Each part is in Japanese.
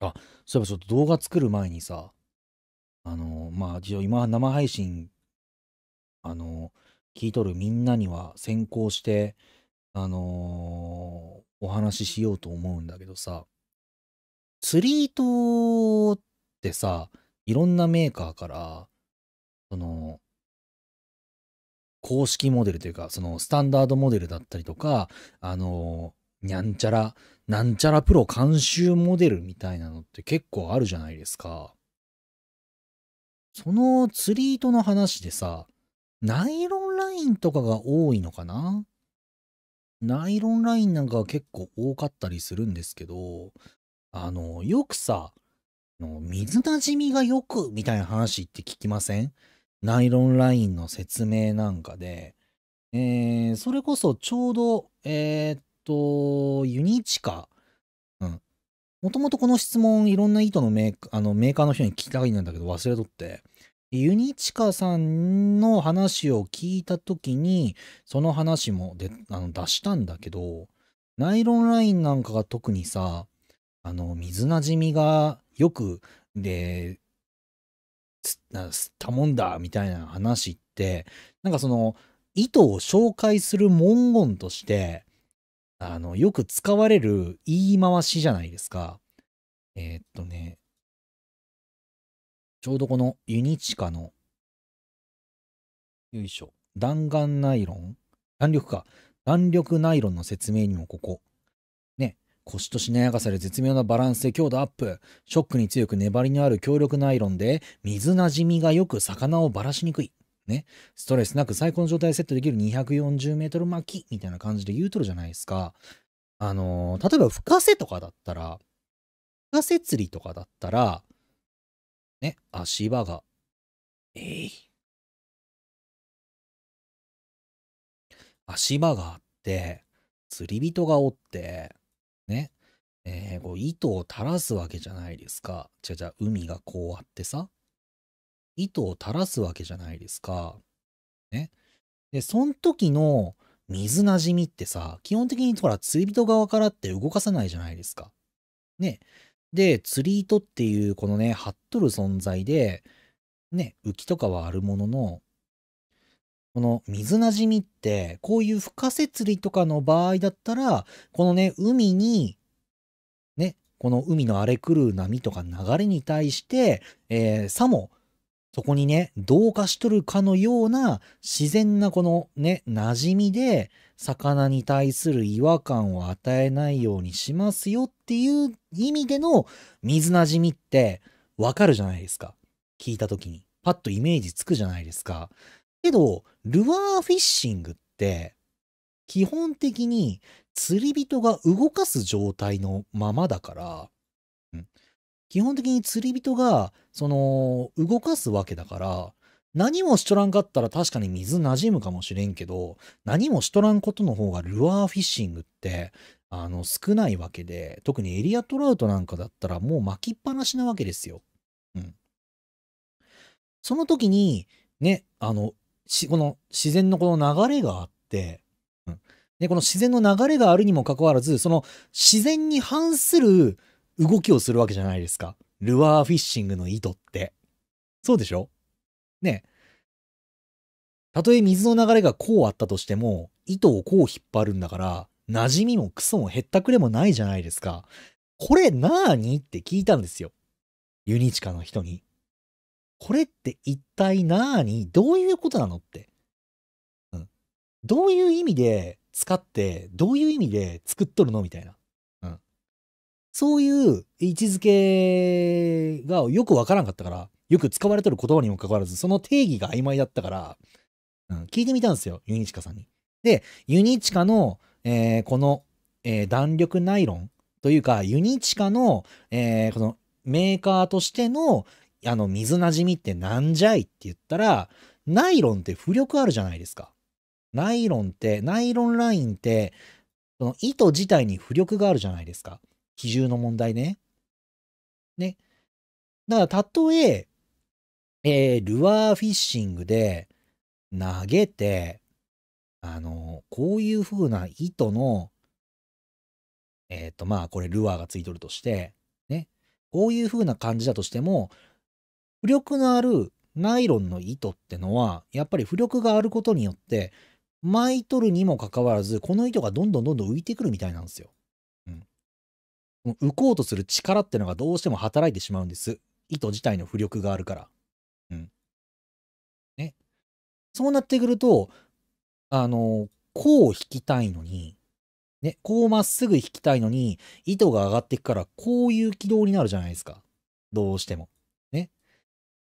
あ、そういえばちょっと動画作る前にさ、あの、まあ、一応今生配信、あの、聞いとるみんなには先行して、あのーお話ししようと思うんだけどさ、釣り糸ってさ、いろんなメーカーから、その、公式モデルというか、そのスタンダードモデルだったりとか、あの、にゃんちゃらなんちゃらプロ監修モデルみたいなのって結構あるじゃないですか。その釣り糸の話でさ、ナイロンラインとかが多いのかなナイロンラインなんか結構多かったりするんですけど、あの、よくさ、水なじみがよくみたいな話って聞きませんナイロンラインの説明なんかで、えー、それこそちょうど、えー、っと、ユニチカ。うん。もともとこの質問、いろんな糸のメーカー、あの、メーカーの人に聞きたいんだけど忘れとって。ユニチカさんの話を聞いたときに、その話もであの出したんだけど、ナイロンラインなんかが特にさ、あの、水なじみがよく、で、吸ったもんだ、みたいな話って、なんかその、意図を紹介する文言として、あの、よく使われる言い回しじゃないですか。えー、っとね、ちょうどこのユニチカの、よいしょ、弾丸ナイロン弾力か。弾力ナイロンの説明にもここ。ね。腰としなやかさで絶妙なバランスで強度アップ。ショックに強く粘りのある強力ナイロンで、水なじみがよく魚をばらしにくい。ね、ストレスなく最高の状態でセットできる240メートル巻きみたいな感じで言うとるじゃないですか。あのー、例えば、深瀬とかだったら、深瀬釣りとかだったら、ね、足場が、えい、ー。足場があって、釣り人がおって、ね、えー、こう糸を垂らすわけじゃないですか。じゃじゃ海がこうあってさ、糸を垂らすわけじゃないですか。ね。で、その時の水なじみってさ、基本的にほら、釣り人側からって動かさないじゃないですか。ね。で、釣り糸っていうこのね、はっとる存在で、ね、浮きとかはあるものの、この水なじみって、こういう深かせ釣りとかの場合だったら、このね、海に、ね、この海の荒れ狂う波とか流れに対して、えー、さもそこにね、同化しとるかのような自然なこのね、馴染みで、魚に対する違和感を与えないようにしますよっていう意味での水馴染みってわかるじゃないですか。聞いた時に。パッとイメージつくじゃないですか。けど、ルアーフィッシングって、基本的に釣り人が動かす状態のままだから、うん、基本的に釣り人が、その、動かすわけだから、何もしとらんかったら確かに水馴染むかもしれんけど、何もしとらんことの方がルアーフィッシングって、あの、少ないわけで、特にエリアトラウトなんかだったらもう巻きっぱなしなわけですよ。うん。その時に、ね、あの、この自然のこの流れがあって、うん、でこの自然の流れがあるにもかかわらず、その自然に反する動きをするわけじゃないですか。ルアーフィッシングの糸って。そうでしょねたとえ水の流れがこうあったとしても、糸をこう引っ張るんだから、馴染みもクソもへったくれもないじゃないですか。これなーにって聞いたんですよ。ユニチカの人に。これって一体なーにどういうことなのって。うん。どういう意味で使って、どういう意味で作っとるのみたいな。そういう位置づけがよくわからんかったから、よく使われてる言葉にもかかわらず、その定義が曖昧だったから、うん、聞いてみたんですよ、ユニチカさんに。で、ユニチカの、えー、この、えー、弾力ナイロンというか、ユニチカの、えー、このメーカーとしての、あの、水なじみってなんじゃいって言ったら、ナイロンって浮力あるじゃないですか。ナイロンって、ナイロンラインって、その糸自体に浮力があるじゃないですか。比重の問題ね。ね。だから、たとえ、えー、ルアーフィッシングで投げて、あの、こういう風な糸の、えっ、ー、と、まあ、これルアーがついとるとして、ね。こういう風な感じだとしても、浮力のあるナイロンの糸ってのは、やっぱり浮力があることによって、巻いとるにもかかわらず、この糸がどんどんどんどん浮いてくるみたいなんですよ。浮こうとする力ってのがどうしても働いてしまうんです。糸自体の浮力があるから。うん。ね。そうなってくると、あの、こう引きたいのに、ね、こうまっすぐ引きたいのに、糸が上がっていくから、こういう軌道になるじゃないですか。どうしても。ね。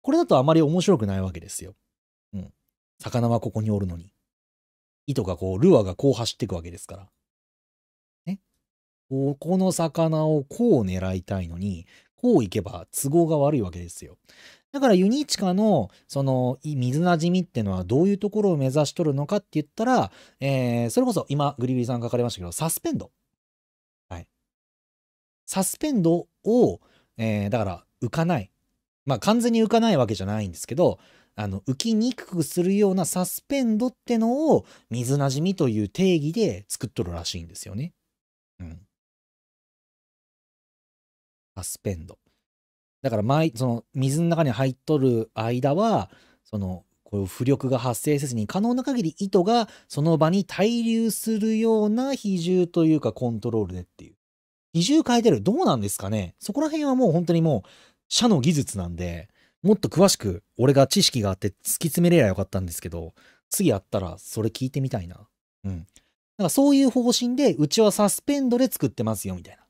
これだとあまり面白くないわけですよ。うん。魚はここにおるのに。糸がこう、ルアーがこう走っていくわけですから。ここの魚をこう狙いたいのに、こう行けば都合が悪いわけですよ。だからユニチカのその水なじみってのはどういうところを目指しとるのかって言ったら、えー、それこそ今グリビーさん書かれましたけど、サスペンド。はい。サスペンドを、えー、だから浮かない。まあ完全に浮かないわけじゃないんですけど、あの浮きにくくするようなサスペンドってのを水なじみという定義で作っとるらしいんですよね。うん。サスペンド。だから毎、その水の中に入っとる間は、その、こういう浮力が発生せずに可能な限り糸がその場に滞留するような比重というかコントロールでっていう。比重変えてるどうなんですかねそこら辺はもう本当にもう社の技術なんで、もっと詳しく俺が知識があって突き詰めればよかったんですけど、次あったらそれ聞いてみたいな。うん。だからそういう方針でうちはサスペンドで作ってますよみたいな。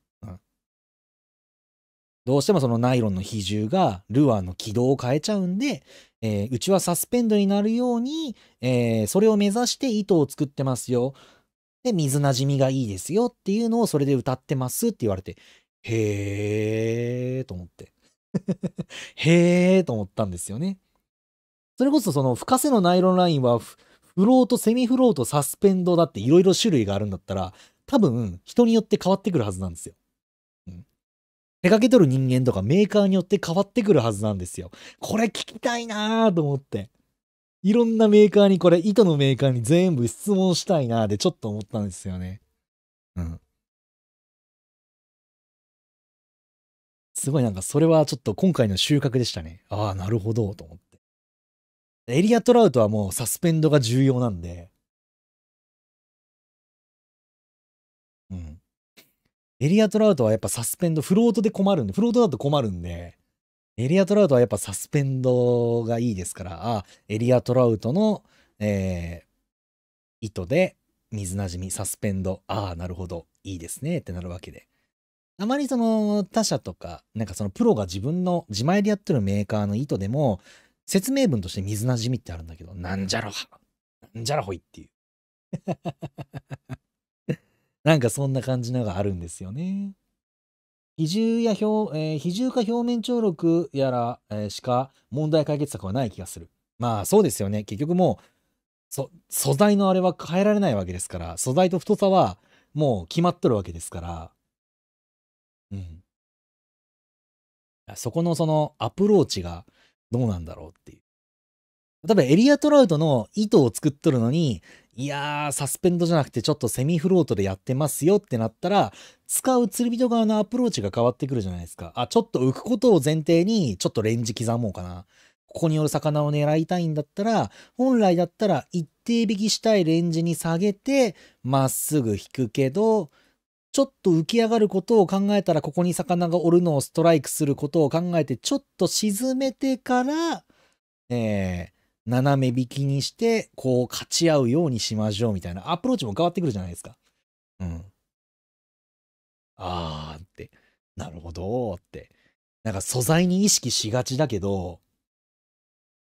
どうしてもそのナイロンの比重がルアーの軌道を変えちゃうんで、えー、うちはサスペンドになるように、えー、それを目指して糸を作ってますよ。で、水なじみがいいですよっていうのをそれで歌ってますって言われて、へーと思って。へーと思ったんですよね。それこそその深瀬のナイロンラインはフロート、セミフロート、サスペンドだっていろいろ種類があるんだったら、多分人によって変わってくるはずなんですよ。出かけとる人間とかメーカーによって変わってくるはずなんですよ。これ聞きたいなぁと思って。いろんなメーカーにこれ、糸のメーカーに全部質問したいなぁでちょっと思ったんですよね。うん。すごいなんかそれはちょっと今回の収穫でしたね。ああ、なるほど、と思って。エリアトラウトはもうサスペンドが重要なんで。うん。エリアトラウトはやっぱサスペンド、フロートで困るんで、フロートだと困るんで、エリアトラウトはやっぱサスペンドがいいですから、あエリアトラウトの、えー、糸で水なじみ、サスペンド、ああ、なるほど、いいですね、ってなるわけで。あまりその他社とか、なんかそのプロが自分の自前でやってるメーカーの糸でも、説明文として水なじみってあるんだけど、なんじゃろは、なんじゃらほいっていう。なんかそんな感じのがあるんですよね。比重や表、えー、比重か表面張力やら、えー、しか問題解決策はない気がする。まあそうですよね。結局もう、素材のあれは変えられないわけですから、素材と太さはもう決まっとるわけですから、うん。そこのそのアプローチがどうなんだろうっていう。例えばエリアトラウトの糸を作っとるのに、いやー、サスペンドじゃなくてちょっとセミフロートでやってますよってなったら、使う釣り人側のアプローチが変わってくるじゃないですか。あ、ちょっと浮くことを前提に、ちょっとレンジ刻もうかな。ここによる魚を狙いたいんだったら、本来だったら一定引きしたいレンジに下げて、まっすぐ引くけど、ちょっと浮き上がることを考えたら、ここに魚がおるのをストライクすることを考えて、ちょっと沈めてから、えー、斜め引きにして、こう勝ち合うようにしましょうみたいなアプローチも変わってくるじゃないですか。うん。あーって、なるほどって。なんか素材に意識しがちだけど、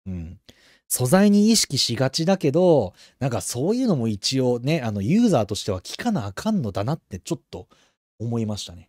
うん。素材に意識しがちだけど、なんかそういうのも一応ね、あのユーザーとしては聞かなあかんのだなってちょっと思いましたね。